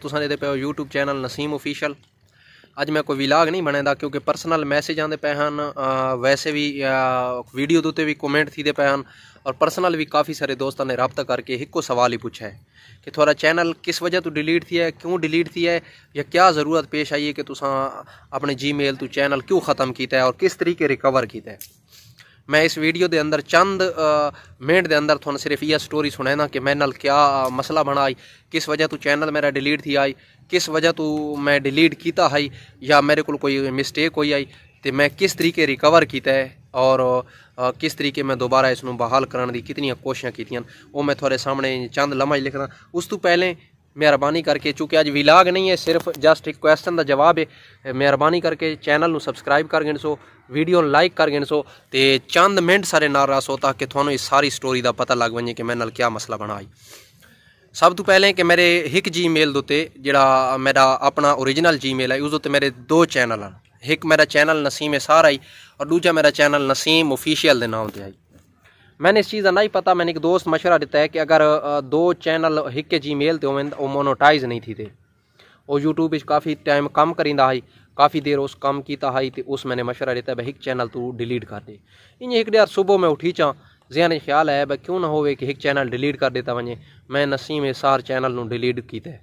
ਤੁਸੀਂ ਇਹਦੇ ਪਿਓ YouTube ਚੈਨਲ ਨਸੀਮ ਅਫੀਸ਼ੀਅਲ ਅੱਜ ਮੈਂ ਕੋਈ ਵਲੌਗ ਨਹੀਂ ਬਣਾਇਆ ਕਿਉਂਕਿ ਪਰਸਨਲ ਮੈਸੇਜ ਆਂਦੇ ਪਏ ਹਨ ਵੈਸੇ ਵੀ ਵੀਡੀਓ ਦੇ ਉੱਤੇ ਵੀ ਕਮੈਂਟ ਥੀਦੇ ਪਏ ਹਨ ਔਰ ਪਰਸਨਲ ਵੀ ਕਾਫੀ ਸਾਰੇ ਦੋਸਤਾਂ ਨੇ ਰਾਬਤਾ ਕਰਕੇ ਇੱਕੋ ਸਵਾਲ ਹੀ ਪੁੱਛਿਆ ਹੈ ਕਿ ਤੁਹਾਡਾ ਚੈਨਲ ਕਿਸ ਵਜ੍ਹਾ ਤੋਂ ਡਿਲੀਟ ਥੀ ਹੈ ਕਿਉਂ ਡਿਲੀਟ ਥੀ ਹੈ ਜਾਂ ਕੀ ਜ਼ਰੂਰਤ ਪੇਸ਼ ਆਈ ਹੈ ਕਿ ਤੁਸੀਂ ਆਪਣੇ ਜੀਮੇਲ ਤੋਂ ਚੈਨਲ ਕਿਉਂ ਖਤਮ ਕੀਤਾ ਹੈ ਔਰ ਕਿਸ ਤਰੀਕੇ ਰਿਕਵਰ ਕੀਤਾ ਹੈ ਮੈਂ ਇਸ ਵੀਡੀਓ ਦੇ ਅੰਦਰ ਚੰਦ ਮਿੰਟ ਦੇ ਅੰਦਰ ਤੁਹਾਨੂੰ ਸਿਰਫ ਇਹ ਸਟੋਰੀ ਸੁਣਾਣਾ ਕਿ ਮੈਂ क्या मसला बना आई किस वजह तू चैनल मेरा डिलीट थी आई किस वजह तू मैं डिलीट किया है या मेरे को कोई मिसटेक हुई आई तो मैं किस तरीके रिकवर किया है और किस तरीके मैं दोबारा इसनों बहाल करने की कितनी कोशिशें की वो मैं थोड़े सामने चंद लम्हा लिखना उस तो पहले ਮਿਹਰਬਾਨੀ ਕਰਕੇ ਚੁੱਕਿ ਅੱਜ ਵਿਲਾਗ ਨਹੀਂ ਹੈ ਸਿਰਫ ਜਸਟ ਇੱਕ ਕੁਐਸਚਨ ਦਾ ਜਵਾਬ ਹੈ ਮਿਹਰਬਾਨੀ ਕਰਕੇ ਚੈਨਲ ਨੂੰ ਸਬਸਕ੍ਰਾਈਬ ਕਰ ਗਏ ਸੋ ਵੀਡੀਓ ਨੂੰ ਲਾਈਕ ਕਰ ਗਏ ਸੋ ਤੇ ਚੰਦ ਮਿੰਟ ਸਾਰੇ ਨਾਲ ਰਸੋ ਤਾਂ ਕਿ ਤੁਹਾਨੂੰ ਇਹ ਸਾਰੀ ਸਟੋਰੀ ਦਾ ਪਤਾ ਲੱਗ ਵਣੇ ਕਿ ਮੈਂ ਨਾਲ ਕੀ ਮਸਲਾ ਬਣਾਈ ਸਭ ਤੋਂ ਪਹਿਲੇ ਕਿ ਮੇਰੇ ਇੱਕ ਜੀਮੇਲ ਦੇ ਉਤੇ ਜਿਹੜਾ ਮੇਰਾ ਆਪਣਾ origignal ਜੀਮੇਲ ਹੈ ਉਸ ਉਤੇ ਮੇਰੇ ਦੋ ਚੈਨਲ ਹਨ ਇੱਕ ਮੇਰਾ ਚੈਨਲ ਨਸੀਮ ਸਾਰਾਈ ਔਰ ਦੂਜਾ ਮੇਰਾ ਚੈਨਲ ਨਸੀਮ ਅਫੀਸ਼ੀਅਲ ਦੇ ਨਾਮ ਤੇ ਹੈ मैंने इस चीज़ का नहीं पता मैंने एक दोस्त मशवरा दिता है कि अगर दो चैनल हिक जी मेल ते हुअनि मोनोटाइज़ नहीं थी थे और यूट्यूब काफ़ी टाइम कम करी हाई काफ़ी देर उस कम किया हाई तो उस मैंने मशवरा देता है भाई एक चैनल तू डिलीट कर दे इं एक डेयर सुबह मैं उठी चाँ जहन ख्याल है भाई क्यों ना हो कि एक चैनल डिलीट कर देता वे मैं नसीम ए सार चैनल डिलीट किया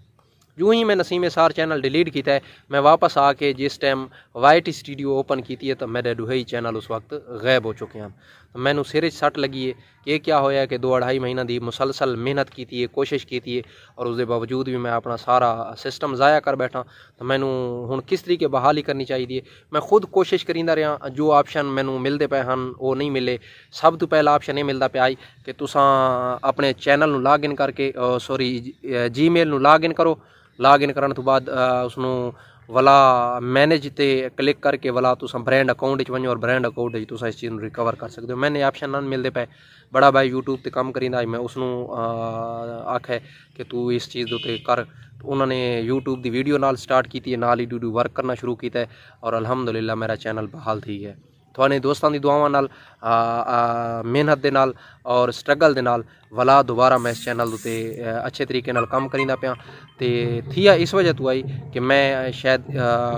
जू ही मैं नसीमे सार चैनल डिलीट किया है मैं वापस आके जिस टाइम वाइट स्टूडियो ओपन की है तो मेरे डुहई चैनल उस वक्त गायब हो चुके हैं तो मैं सिरे सट लगी है कि क्या होया कि दो अढ़ाई महीना की मुसलसल मेहनत की है कोशिश की है और उसके बावजूद भी मैं अपना सारा सिस्टम ज़ाया कर बैठा तो मैं हूँ किस तरीके बहाली करनी चाहिए मैं खुद कोशिश करीदा रहा जो ऑप्शन मैं मिलते पे हैं वो नहीं मिले सब तो पहला ऑप्शन ये मिलता पाया कि तुसा अपने चैनल लॉग इन करके sorry Gmail mail log in करो ਲੌਗਇਨ ਕਰਨ ਤੋਂ ਬਾਅਦ ਉਸ ਨੂੰ ਵਲਾ ਮੈਨੇਜ ਤੇ ਕਲਿੱਕ ਕਰਕੇ ਵਲਾ ਤੁਸੀਂ ਬ੍ਰਾਂਡ ਅਕਾਊਂਟ ਵਿੱਚ ਵਣੋ ਔਰ ਬ੍ਰਾਂਡ ਅਕਾਊਂਟ ਵਿੱਚ ਤੁਸੀਂ ਇਸ ਚੀਜ਼ ਨੂੰ ਰਿਕਵਰ ਕਰ ਸਕਦੇ ਹੋ ਮੈਨੇ ਆਪਸ਼ਨ ਨਾ ਮਿਲਦੇ ਪਏ ਬੜਾ ਬਾਈ YouTube ਤੇ ਕੰਮ ਕਰੀਂਦਾ ਮੈਂ ਉਸ ਨੂੰ ਆਖਿਆ ਕਿ ਤੂੰ ਇਸ ਚੀਜ਼ ਦੇ ਉਤੇ ਕਰ ਉਹਨਾਂ ਨੇ YouTube ਦੀ ਵੀਡੀਓ ਨਾਲ ਸਟਾਰਟ ਕੀਤੀ ਹੈ ਨਾਲ ਹੀ ਡੂ ਡੂ ਵਰਕ ਕਰਨਾ ਸ਼ੁਰੂ ਕੀਤਾ ਹੈ ਔਰ ਅਲਹਮਦੁਲਿਲਾ ਮੇਰਾ ਚੈਨਲ ਬਹਾਲ ਥੀ ਹੈ थोड़े दोस्तों की दुआव नाल मेहनत के नाल और स्ट्रगल के नाल वला दोबारा मैं इस चैनल उत्ते अच्छे तरीके काम करीदा पाँ तो थी इस वजह तो आई कि मैं शायद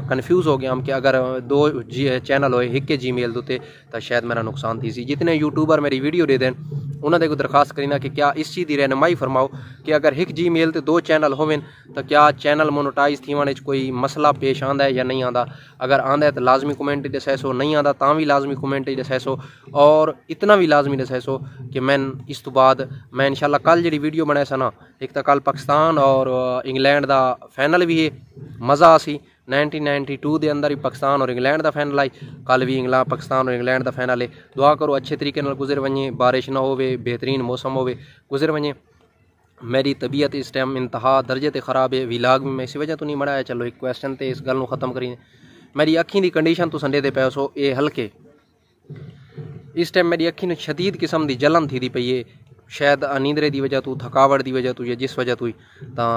कन्फ्यूज हो गया कि अगर दो जी चैनल होए एक जी उत्ते तो शायद मेरा नुकसान थी जितने यूट्यूबर मेरी वीडियो दे दें ਉਹਨਾਂ ਦੇ ਕੋ ਦਰਖਾਸਤ ਕਰੀਨਾ ਕਿ ਕਿਆ ਇਸ ਚੀਜ਼ ਦੀ ਰਹਿਨਮਾਈ ਫਰਮਾਓ ਕਿ ਅਗਰ ਇੱਕ ਜੀਮੇਲ ਤੇ ਦੋ ਚੈਨਲ ਹੋਵਨ ਤਾਂ ਕਿਆ ਚੈਨਲ ਮੋਨਟਾਈਜ਼ ਥੀਵਣ ਵਿੱਚ ਕੋਈ ਮਸਲਾ ਪੇਸ਼ ਆਂਦਾ ਹੈ ਜਾਂ ਨਹੀਂ ਆਂਦਾ ਅਗਰ ਆਂਦਾ ਹੈ ਤਾਂ ਲਾਜ਼ਮੀ ਕਮੈਂਟ ਦੇ ਸਹਿਸੋ ਨਹੀਂ ਆਂਦਾ ਤਾਂ ਵੀ ਲਾਜ਼ਮੀ ਕਮੈਂਟ ਦੇ ਸਹਿਸੋ ਔਰ ਇਤਨਾ ਵੀ ਲਾਜ਼ਮੀ ਦੇ ਸਹਿਸੋ ਕਿ ਮੈਂ ਇਸ ਤੋਂ ਬਾਅਦ ਮੈਂ ਇਨਸ਼ਾਅੱਲਾ ਕੱਲ ਜਿਹੜੀ ਵੀਡੀਓ ਬਣਾਇਆ ਸਨਾ ਇੱਕ ਤਾਂ ਕੱਲ ਪਾਕਿਸਤਾਨ ਔਰ ਇੰਗਲੈਂਡ ਦਾ ਫਾਈਨਲ ਵੀ ਹੈ ਮਜ਼ਾ ਆਸੀ 1992 ਦੇ ਅੰਦਰ ਹੀ ਪਾਕਿਸਤਾਨ ਔਰ ਇੰਗਲੈਂਡ ਦਾ ਫਾਈਨਲ ਆਈ ਕੱਲ ਵੀ ਇੰਗਲੈਂਡ ਪਾਕਿਸਤਾਨ ਔਰ ਇੰਗਲੈਂਡ ਦਾ ਫਾਈਨਲ ਹੈ ਦੁਆ ਕਰੋ ਅੱਛੇ ਤਰੀਕੇ ਨਾਲ ਗੁਜ਼ਰ ਵਣੇ ਬਾਰਿਸ਼ ਨਾ ਹੋਵੇ ਬਿਹਤਰੀਨ ਮੌਸਮ ਹੋਵੇ ਗੁਜ਼ਰ ਵਣੇ मेरी तबीयत इस टाइम इंतहा दर्जे ते ख़राब है विलाग में मैं इस वजह तो नहीं मड़ाया चलो एक क्वेश्चन ते इस गल ख़त्म करी मेरी अखी की कंडीशन तो संडे दे पे सो ये हल्के इस टाइम मेरी अखी ने शदीद किस्म की जलन थी दी पई है ਸ਼ਾਇਦ ਅਨਿੰਦਰੇ ਦੀ ਵਜ੍ਹਾ ਤੋਂ ਥਕਾਵਟ ਦੀ ਵਜ੍ਹਾ ਤੋਂ ਜਾਂ ਜਿਸ ਵਜ੍ਹਾ ਤੋਂ ਤਾਂ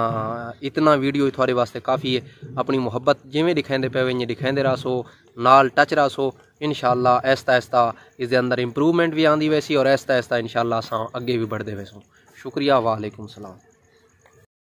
ਇਤਨਾ ਵੀਡੀਓ ਤੁਹਾਡੇ ਵਾਸਤੇ ਕਾਫੀ ਹੈ ਆਪਣੀ ਮੁਹੱਬਤ ਜਿਵੇਂ ਦਿਖਾਉਂਦੇ ਪਏ ਵੇਂ ਦਿਖਾਉਂਦੇ ਰਸੋ ਨਾਲ ਟੱਚ ਰਸੋ ਇਨਸ਼ਾਅੱਲਾ ਐਸਤਾ ਐਸਤਾ ਇਸ ਦੇ ਅੰਦਰ ਇੰਪਰੂਵਮੈਂਟ ਵੀ ਆਂਦੀ ਵੈਸੀ ਔਰ ਐਸਤਾ ਐਸਤਾ ਇਨਸ਼ਾਅੱਲਾ ਸਾਂ ਅੱਗੇ ਵੀ ਵਧਦੇ ਵੈਸੋ ਸ਼ੁਕਰੀਆ ਵਾਲੇਕੁਮ ਸਲਾਮ